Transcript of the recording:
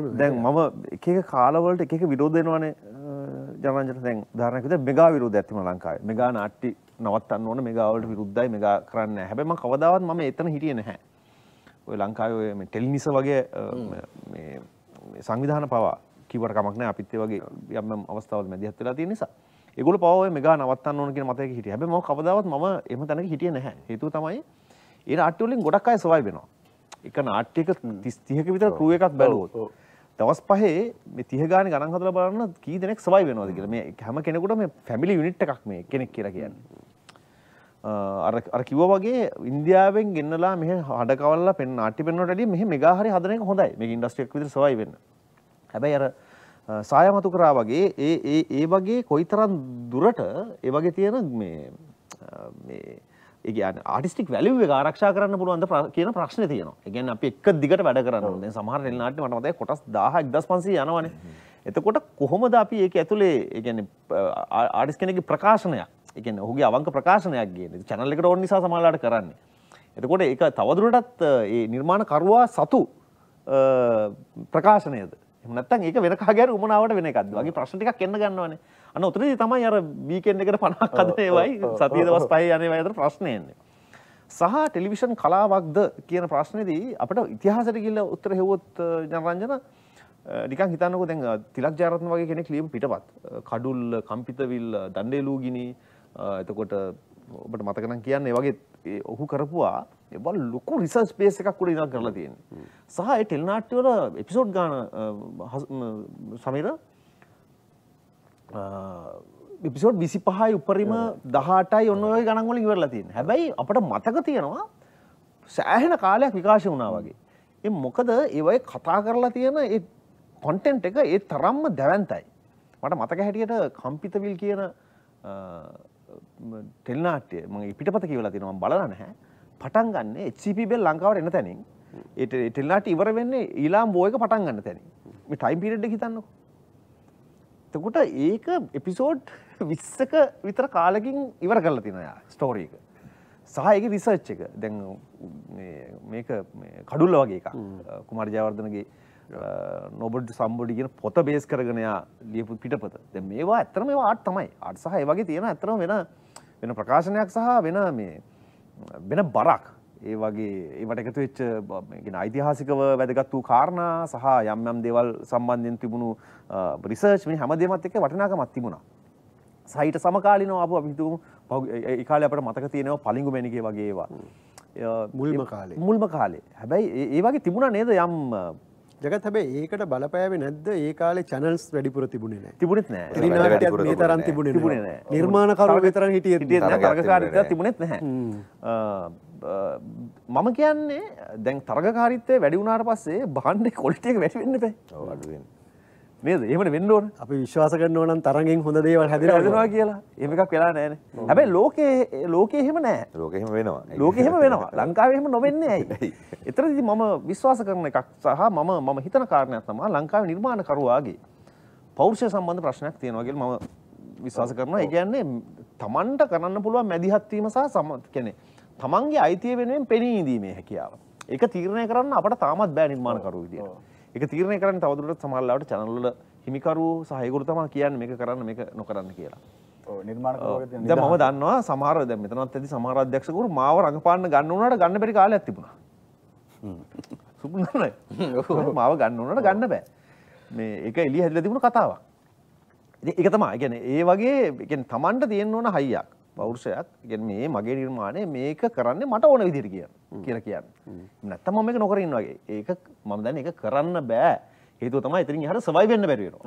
දැන් මම එක කාලවලට එක විරෝධයනවාන ජනජන දැන් ධාරනකද මෙගා විරෝධ ඇතිම ලංකායි මෙගා නාට්ටි නවත්තන්න ඕන මෙගාවලට විරුද්ධයි මෙගා කරන්න හැබැම කවදාවත් මම එතන හිටිය නැහැ ඔය ලංකාවේ ටෙල්නිස වගේ සංවිධාන පවා කිවට කමක්න අපිත්තේ වගේ යම් අවස්ථාව මැදිහත් වෙලා තියෙන නිසා ඒගොල්ල පව මෙගා නවත්තන්න ඕන කියන මතයක හිටිය හැබැයි මම කවදාවත් මම එහෙම තැනක හිටියේ නැහැ හේතුව තමයි ඒ නාට්‍ය වලින් ගොඩක් අය සර්වයිව් වෙනවා එක නාට්‍යයක 30 30ක විතර ක්‍රූ එකක් බැලුවොත් දවස් පහේ මේ 30 ගානේ ගණන් හදලා බලන්න කී දෙනෙක් සර්වයිව් වෙනවද කියලා. මේ හැම කෙනෙකුටම මේ ෆැමිලි යුනිට් එකක් මේ කෙනෙක් කියලා කියන්නේ. අර අර කිව්වා වගේ ඉන්දියාවෙන් ගෙන්නලා මෙහෙ හඩ කවල්ලා පෙන්න නාට්‍ය පෙන්වන්නට වැඩිය මෙහෙ මෙගා හරි හදන එක හොඳයි. මේක ඉන්ඩස්ට්‍රි එකක් විදිහට සර්වයිව් වෙන්න. හැබැයි අර සායමතු කරා වගේ ඒ ඒ ඒ වගේ කොයිතරම් දුරට ඒ වගේ තියෙන මේ මේ ඒගන ආටිස්ටික් වැලිව ආරක්ෂා කරන්න පුළුවන්ද කියන ප්‍රශ්න තියනවා ගැන් අප එක් දිගට වැඩ කරන්න සමහර එල්නාට මටමතයි කොටස් දාහ එක්දස් පන්සේ යනවන එතකොට කොහොමද අපි ඒක ඇතුළේ ඒගැන ආඩිස් කෙනෙක ප්‍රකාශනයක් එක ඔහුගේ අවංක ප්‍රකාශනයක් ගේ චැනල්ල එකට ඔන්න නිසා සමලාට කරන්න එතකොට එක තවදුරටත් ඒ නිර්මාණ කරවා සතු ප්‍රකාශනයද එමනත්තන් ඒක වෙනකාගැර උමනාවට වෙන එකක්ද වගේ ප්‍රශ්ටික් කෙන්න ගන්නවනේ අන්න උතනදී තමයි අර වීකෙන්ඩ් එකට 50ක් අද ඒවයි සතිය දවස් 5 යන ඒවා අතර ප්‍රශ්නේ එන්නේ. සහ ටෙලිවිෂන් කලාවක්ද කියන ප්‍රශ්නේදී අපිට ඉතිහාසයට ගිහිල්ලා උත්තර හෙව්වොත් ජනරන්ජන නිකන් හිතන්නකෝ දැන් තිලක් ජයරත්න වගේ කෙනෙක් ලියපු පිටපත් කඩුල්ල කම්පිතවිල්ල දණ්ඩේලූ ගිනි එතකොට ඔබට මතකනම් කියන්නේ වගේ ඔහු කරපුවා එබල් ලොකු රිසර්ස් බේස් එකක් උඩ ඉඳන් කරලා තියෙන්නේ. සහ ඒ ටෙලිනාට්‍ය වල එපිසෝඩ් ගාන සමීර එපිසෝඩ් විසි පහයි උපරිම දහටයි ඔන්න ඔය ගණන්වලින් ඉවරලා තියෙන හැබැයි අපට මතක තියෙනවා සෑහෙන කාලයක් විකාශ වුණා වගේ එ මොකද ඒවයි කතා කරලා තියෙන ඒ කොන්ටෙන්ට් එක ඒ තරම්ම දැවන්තයි මට මතක හැටියට කම්පිතවිල් කියන ටෙල්නාටේ මගේ පිටපත කියවලා තිනවා බලලා නැහැ පටන් ගන්න HCP බෙල් ලංකාවට එන තැනින් ඒ ටෙල්නාට ඉවර වෙන්නේ ඊලාම් බෝයක පටන් ගන්න තැනින් මේ ටයිම් පිරිඩ් එක හිතන්නකෝ එතකොට ඒක එපිසෝඩ් විස්සක විතර කාලකින් ඉවර කරලා තිනයා ස්ටෝරීක සහයක රිසර්ච් එක දැන් මේක කඩුල්ල වගේ එකක් කුමර්ජාවර්ධනගේ නොබඩ් සම්බඩි කියෙන පොත බේස් කරගෙනයා ලියපු පිටපත ද මේවා ඇතරම මේ ආට තමයි අට සහ වගේ තියෙන ඇතරම වෙන වෙන ප්‍රකාශනයක් සහ වෙන මේ වෙන බරක් ඒ වගේ ඒවට එකතු වෙච්ච ඓතිහාසිකව වැදගත් වූ කාරණා සහ යම් යම් දේවල් සම්බන්ධයෙන් තිබුණු රිසර්ච් මේ හැමදේමත් එක්ක වටිනාකමක් තිබුණා. සහිත සමකාලීනව ආපු අපි හිතමු ඒ කාලේ අපිට මතක තියෙනවා පලිඟු මැණිකේ වගේ ඒවා. මුල්ම කාලේ. මුල්ම කාලේ. හැබැයි ඒ වගේ තිබුණා නේද යම් ජගත් හැබැයි ඒකට බලපෑවේ නැද්ද ඒ කාලේ channels වැඩිපුර තිබුණේ නැහැ. තිබුණෙත් නැහැ. ත්‍රිනාට්‍යයක් මේ තරම් තිබුණේ නැහැ. නිර්මාණකරුවෝ මේ තරම් හිටියේ නැහැ. තරගකාරීත්වයක් තිබුණෙත් නැහැ. මම කියන්නේ දැන් තරගකාරිත්තය වැඩි වුණට පස්සේ බාණ්ඩ කොලිටියක වැටිවෙන්න පැ නේද එහමට වෙන්න ඕන අපි විශ්වාස කරන්න ඕනන් තරගෙන් හොඳ දේවල් හැදිර වෙනවා කියලා එම එකක් වෙලා නෑන හැබැයි ලෝකයේ ලෝකයහෙම නෑ ලෝකෙම වෙනවා ලෝකෙම වෙනවා ලංකාවහෙම නොවෙන්න ඇයි එතරදි මම විශ්වාස කරන එකක් සහ මම මම හිතන කාරණයක් තමා ලංකාව නිර්මාණකරුවාගේ පෞරුෂය සම්බන්ධ ප්‍රශ්නයක් තියෙනවාගේ මම විශ්වාස කරනවා ඒ කියන්නේ තමන්ට කරන්න පුළුවන් මැදිහත්වීම සහ සමත් කෙනෙක් තමන්ගේ අයිතිය වෙනුවෙන් පෙනී ඉදීමේ හැකියාව. ඒක තීරණය කරන්න අපට තාමත් බෑ නිර්මාණකරු විදියට. ඒක තීරණය කරන්න තවදුරටත් සමහරවිට channel වල හිමිකරු සහ ඒගොල්ලෝ තමයි කියන්නේ මේක කරන්න මේක නොකරන්න කියලා. නිර්මාණකරුවගේ දැන් මම දන්නවා සමහර දැන් මෙතනත් ඇති සමහර අධ්‍යක්ෂකවරු මාව රඟපාන්න ගන්න උනාට ගන්න බැරි කාලයක් තිබුණා. සුපුනනේ. මාව ගන්න උනාට ගන්න බෑ. මේ ඒක එළිය හැදලා තිබුණ කතාවක්. ඉතින් ඒක තමයි. ඒ කියන්නේ ඒ වගේ කියන්නේ Tamanට තියෙන්න ඕන හයියක්. පෞරුෂයක් ගැන මේ මගේ නිර්මාණය මේක කරන්න මට ඕන විදිර කියන්න කියල කියන්න නැත්තම මේක නොකරන්න වගේ ඒක මම දැන එක කරන්න බෑ හේතු තමයි ඉතිරින් හට සවයි වෙන්න බැරිවෙන